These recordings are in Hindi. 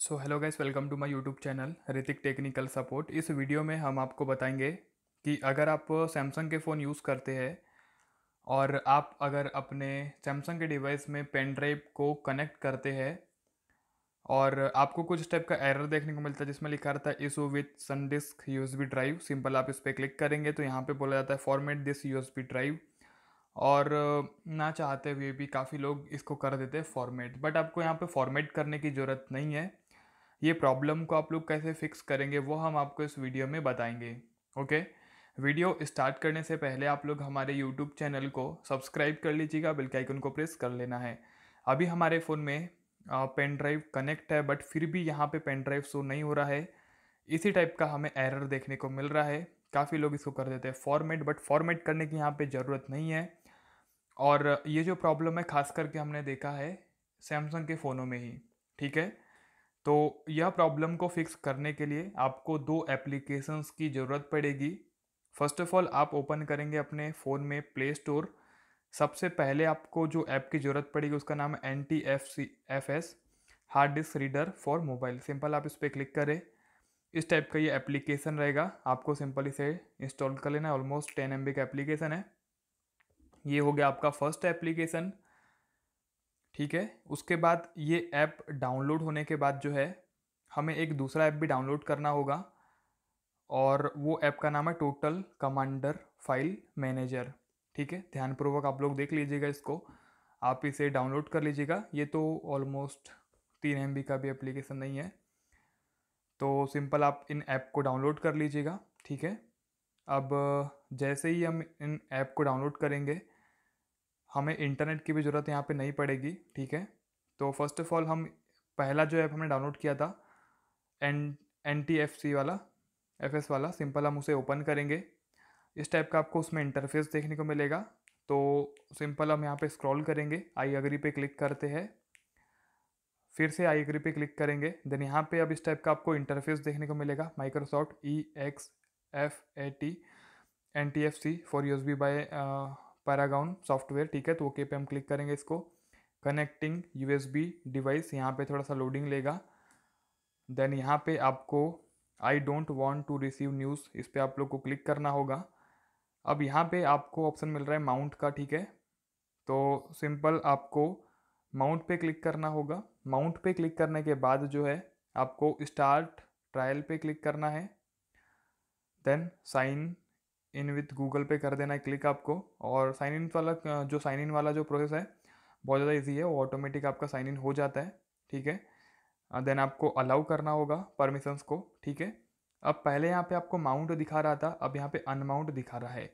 so hello guys welcome to my YouTube channel Hrithik technical support इस वीडियो में हम आपको बताएंगे कि अगर आप सैमसंग के फ़ोन यूज़ करते हैं और आप अगर अपने सैमसंग के डिवाइस में पेन ड्राइव को कनेक्ट करते हैं और आपको कुछ स्टेप का एरर देखने को मिलता है जिसमें लिखा रहता है issue with SanDisk U drive simple आप इस पर क्लिक करेंगे तो यहाँ पर बोला जाता है फॉर्मेट दिस यू ड्राइव और ना चाहते हुए भी काफ़ी लोग इसको कर देते हैं फॉर्मेट बट आपको यहाँ पे फॉर्मेट करने की ज़रूरत नहीं है ये प्रॉब्लम को आप लोग कैसे फिक्स करेंगे वो हम आपको इस वीडियो में बताएंगे ओके वीडियो स्टार्ट करने से पहले आप लोग हमारे यूट्यूब चैनल को सब्सक्राइब कर लीजिएगा बेल के आइकन को प्रेस कर लेना है अभी हमारे फ़ोन में पेन ड्राइव कनेक्ट है बट फिर भी यहाँ पे पेन ड्राइव शो नहीं हो रहा है इसी टाइप का हमें एरर देखने को मिल रहा है काफ़ी लोग इसको कर देते हैं फॉर्मेट बट फॉर्मेट करने की यहाँ पे ज़रूरत नहीं है और ये जो प्रॉब्लम है खास करके हमने देखा है सैमसंग के फ़ोनों में ही ठीक है तो यह प्रॉब्लम को फिक्स करने के लिए आपको दो एप्लीकेशंस की ज़रूरत पड़ेगी फर्स्ट ऑफ ऑल आप ओपन करेंगे अपने फ़ोन में प्ले स्टोर सबसे पहले आपको जो ऐप की ज़रूरत पड़ेगी उसका नाम है N T F C F S hard disk reader for mobile simple आप इस पर क्लिक करें इस टाइप का ये एप्लीकेशन रहेगा आपको सिंपल इसे इंस्टॉल कर लेना है ऑलमोस्ट टेन एम का एप्लीकेशन है ये हो गया आपका फर्स्ट एप्लीकेशन ठीक है उसके बाद ये ऐप डाउनलोड होने के बाद जो है हमें एक दूसरा ऐप भी डाउनलोड करना होगा और वो ऐप का नाम है टोटल कमांडर फाइल मैनेजर ठीक है ध्यानपूर्वक आप लोग देख लीजिएगा इसको आप इसे डाउनलोड कर लीजिएगा ये तो ऑलमोस्ट तीन एम का भी एप्लीकेशन नहीं है तो सिंपल आप इन ऐप को डाउनलोड कर लीजिएगा ठीक है अब जैसे ही हम इन ऐप को डाउनलोड करेंगे हमें इंटरनेट की भी ज़रूरत यहाँ पे नहीं पड़ेगी ठीक है तो फर्स्ट ऑफ ऑल हम पहला जो ऐप हमने डाउनलोड किया था N N T F C वाला एफ एस वाला सिंपल हम उसे ओपन करेंगे इस टाइप का आपको उसमें इंटरफेस देखने को मिलेगा तो सिंपल हम यहाँ पे स्क्रॉल करेंगे आई अग्री पे क्लिक करते हैं फिर से आई अग्री पे क्लिक करेंगे देन यहाँ पे अब इस टाइप का आपको इंटरफेस देखने को मिलेगा Microsoft E X F A T N T F C for use B by Paragon software ठीक है तो ओके पे हम क्लिक करेंगे इसको कनेक्टिंग बी डिवाइस यहाँ पे थोड़ा सा लोडिंग लेगा देन यहाँ पे आपको I don't want to receive news इस पर आप लोग को क्लिक करना होगा अब यहाँ पे आपको ऑप्शन मिल रहा है माउंट का ठीक है तो सिंपल आपको माउंट पे क्लिक करना होगा माउंट पे क्लिक करने के बाद जो है आपको स्टार्ट ट्रायल पे क्लिक करना है then sign in with Google पे कर देना है क्लिक आपको और साइन इन वाला जो साइन इन वाला जो प्रोसेस है बहुत ज़्यादा इजी है वो ऑटोमेटिक आपका साइन इन हो जाता है ठीक है देन आपको अलाउ करना होगा परमिशंस को ठीक है अब पहले यहाँ पे आपको माउंट दिखा रहा था अब यहाँ पे अनमाउंट दिखा रहा है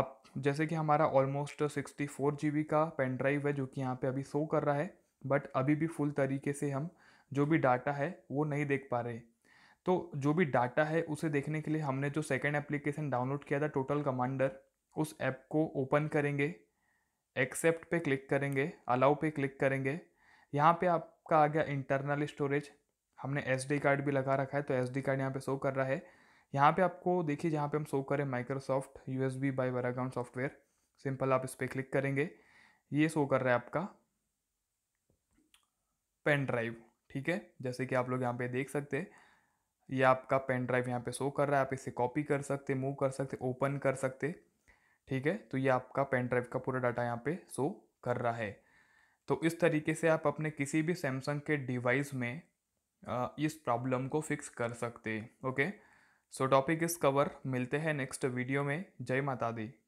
आप जैसे कि हमारा almost sixty four G B का पेन ड्राइव है जो कि यहाँ पे अभी शो कर रहा है बट अभी भी फुल तरीके से हम जो भी डाटा है वो नहीं देख पा रहे तो जो भी डाटा है उसे देखने के लिए हमने जो सेकेंड एप्लीकेशन डाउनलोड किया था टोटल कमांडर उस ऐप को ओपन करेंगे एक्सेप्ट पे क्लिक करेंगे अलाउ पे क्लिक करेंगे यहाँ पे आपका आ गया इंटरनल स्टोरेज हमने एस कार्ड भी लगा रखा है तो एस कार्ड यहाँ पे शो कर रहा है यहाँ पे आपको देखिए जहाँ पे हम शो करें Microsoft U S B by वराग्राउंड सॉफ्टवेयर सिंपल आप इस पर क्लिक करेंगे ये शो कर रहा है आपका पेन ड्राइव ठीक है जैसे कि आप लोग यहाँ पे देख सकते हैं ये आपका पेन ड्राइव यहाँ पे शो कर रहा है आप इसे कॉपी कर सकते मूव कर सकते ओपन कर सकते ठीक है तो ये आपका पेन ड्राइव का पूरा डाटा यहाँ पे शो कर रहा है तो इस तरीके से आप अपने किसी भी सैमसंग के डिवाइस में इस प्रॉब्लम को फिक्स कर सकते ओके सो टॉपिक इस कवर मिलते हैं नेक्स्ट वीडियो में जय माता दी